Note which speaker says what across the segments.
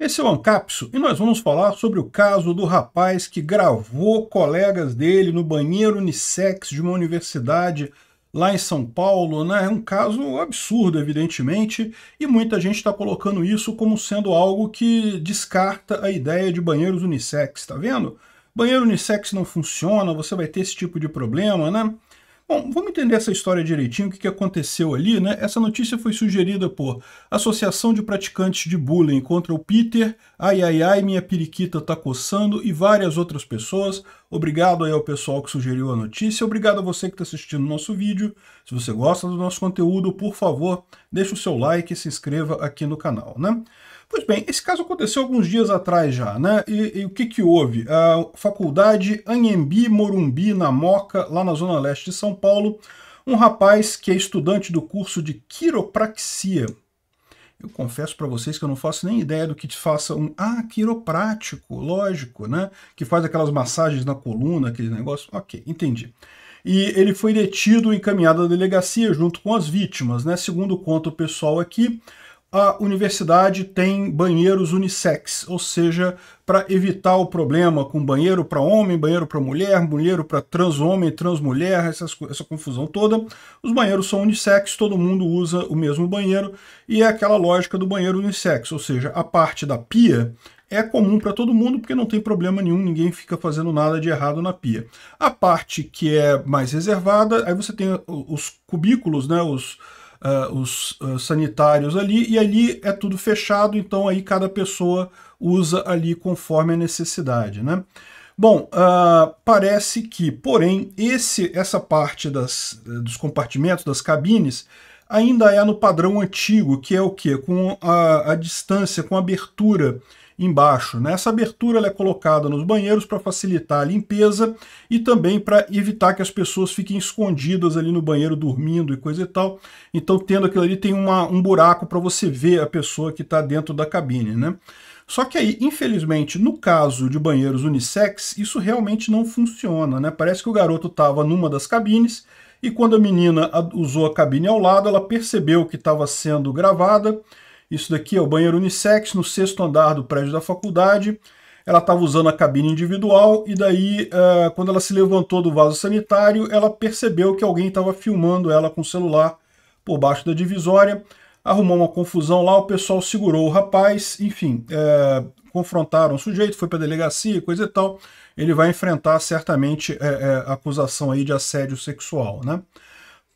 Speaker 1: Esse é o Ancapso e nós vamos falar sobre o caso do rapaz que gravou colegas dele no banheiro unissex de uma universidade lá em São Paulo. Né? É um caso absurdo, evidentemente, e muita gente está colocando isso como sendo algo que descarta a ideia de banheiros unissex, tá vendo? Banheiro unissex não funciona, você vai ter esse tipo de problema, né? Bom, vamos entender essa história direitinho, o que, aconteceu ali, né? Essa notícia foi sugerida por Associação de Praticantes de Bullying contra o Peter, ai ai ai, minha periquita tá coçando e várias outras pessoas. Obrigado aí ao pessoal que sugeriu a notícia, obrigado a você que está assistindo o nosso vídeo. Se você gosta do nosso conteúdo, por favor, deixe o seu like e se inscreva aqui no canal, né? Pois bem, esse caso aconteceu alguns dias atrás já, né? E, e o que que houve? A faculdade Anhembi Morumbi, na Moca, lá na zona leste de São Paulo, um rapaz que é estudante do curso de quiropraxia. Eu confesso para vocês que eu não faço nem ideia do que te faça um ah, quiroprático, lógico, né? Que faz aquelas massagens na coluna, aquele negócio. OK, entendi e ele foi detido e encaminhado à delegacia junto com as vítimas, né? Segundo conta o pessoal aqui, a universidade tem banheiros unissex, ou seja, para evitar o problema com banheiro para homem, banheiro para mulher, banheiro para trans homem, trans mulher, essa confusão toda. Os banheiros são unissex, todo mundo usa o mesmo banheiro e é aquela lógica do banheiro unissex, ou seja, a parte da pia é comum para todo mundo porque não tem problema nenhum, ninguém fica fazendo nada de errado na pia. A parte que é mais reservada, aí você tem os cubículos, né, os uh, os uh, sanitários ali, e ali é tudo fechado, então aí cada pessoa usa ali conforme a necessidade, né? Bom, uh, parece que, porém, esse, essa parte das, dos compartimentos, das cabines, ainda é no padrão antigo, que é o que? Com a, a distância, com a abertura embaixo. Né? Essa abertura é colocada nos banheiros para facilitar a limpeza e também para evitar que as pessoas fiquem escondidas ali no banheiro dormindo e coisa e tal. Então, tendo aquilo ali, tem uma, um buraco para você ver a pessoa que está dentro da cabine. Né? Só que aí, infelizmente, no caso de banheiros unissex, isso realmente não funciona. Né? Parece que o garoto estava numa das cabines e quando a menina usou a cabine ao lado, ela percebeu que estava sendo gravada isso daqui é o banheiro unissex no sexto andar do prédio da faculdade. Ela estava usando a cabine individual e daí, uh, quando ela se levantou do vaso sanitário, ela percebeu que alguém estava filmando ela com o celular por baixo da divisória. Arrumou uma confusão lá, o pessoal segurou o rapaz, enfim, eh, confrontaram o sujeito, foi para a delegacia, coisa e tal. Ele vai enfrentar certamente uh, acusação aí de assédio sexual, né?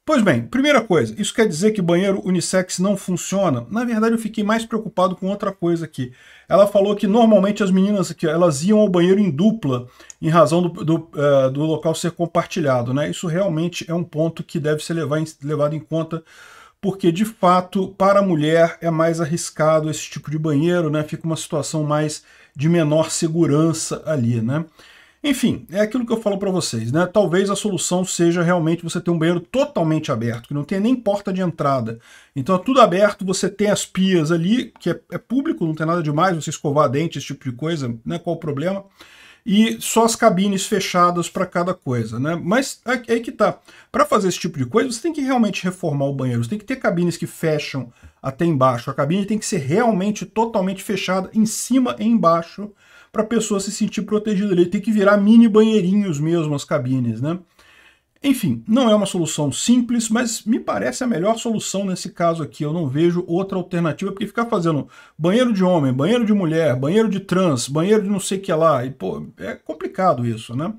Speaker 1: Pois bem, primeira coisa, isso quer dizer que banheiro unissex não funciona? Na verdade, eu fiquei mais preocupado com outra coisa aqui. Ela falou que normalmente as meninas aqui, elas iam ao banheiro em dupla, em razão do, do, uh, do local ser compartilhado, né? Isso realmente é um ponto que deve ser levar, levado em conta, porque de fato, para a mulher é mais arriscado esse tipo de banheiro, né? Fica uma situação mais de menor segurança ali, né? Enfim, é aquilo que eu falo para vocês, né? Talvez a solução seja realmente você ter um banheiro totalmente aberto, que não tenha nem porta de entrada. Então é tudo aberto, você tem as pias ali, que é, é público, não tem nada demais, você escovar dente, esse tipo de coisa, né? Qual o problema? e só as cabines fechadas para cada coisa, né? Mas é, é aí que tá. Para fazer esse tipo de coisa, você tem que realmente reformar o banheiro. Você tem que ter cabines que fecham até embaixo. A cabine tem que ser realmente totalmente fechada em cima e embaixo para a pessoa se sentir protegida ali. Tem que virar mini banheirinhos mesmo as cabines, né? Enfim, não é uma solução simples, mas me parece a melhor solução nesse caso aqui. Eu não vejo outra alternativa, porque ficar fazendo banheiro de homem, banheiro de mulher, banheiro de trans, banheiro de não sei o que lá, e pô, é complicado isso, né?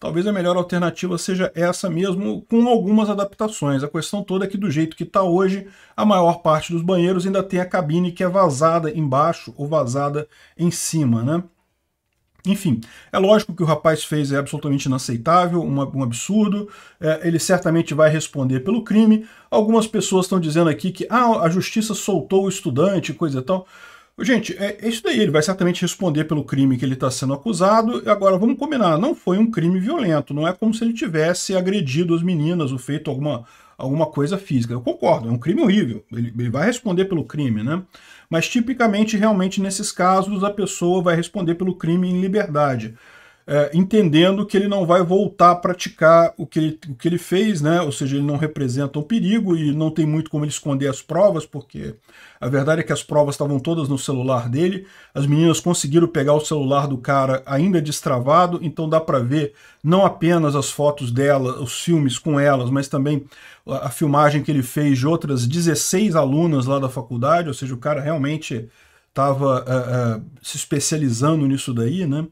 Speaker 1: Talvez a melhor alternativa seja essa mesmo, com algumas adaptações. A questão toda é que do jeito que está hoje, a maior parte dos banheiros ainda tem a cabine que é vazada embaixo ou vazada em cima, né? Enfim, é lógico que o rapaz fez é absolutamente inaceitável, um, um absurdo, é, ele certamente vai responder pelo crime. Algumas pessoas estão dizendo aqui que ah, a justiça soltou o estudante, coisa e tal. Gente, é, é isso daí, ele vai certamente responder pelo crime que ele está sendo acusado. Agora, vamos combinar, não foi um crime violento, não é como se ele tivesse agredido as meninas ou feito alguma, alguma coisa física. Eu concordo, é um crime horrível, ele, ele vai responder pelo crime, né? Mas tipicamente, realmente, nesses casos, a pessoa vai responder pelo crime em liberdade é, entendendo que ele não vai voltar a praticar o que, ele, o que ele fez, né? ou seja, ele não representa um perigo e não tem muito como ele esconder as provas, porque a verdade é que as provas estavam todas no celular dele, as meninas conseguiram pegar o celular do cara ainda destravado, então dá para ver não apenas as fotos dela, os filmes com elas, mas também a filmagem que ele fez de outras 16 alunas lá da faculdade, ou seja, o cara realmente estava uh, é, uh, é, se especializando nisso daí, né?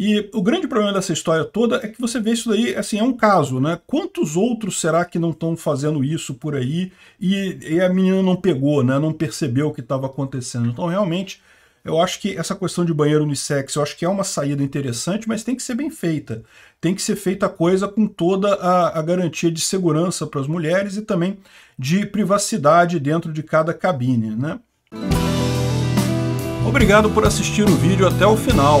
Speaker 1: E o grande problema dessa história toda é que você vê isso daí, assim, é um caso, né? Quantos outros será que não estão fazendo isso por aí e, e, a menina não pegou, né? Não percebeu o que estava acontecendo. Então, realmente, eu acho que essa questão de banheiro unissex, eu acho que é uma saída interessante, mas tem que ser bem feita. Tem que ser feita a coisa com toda a, a garantia de segurança para as mulheres e também de privacidade dentro de cada cabine, né? Obrigado por assistir o vídeo até o final.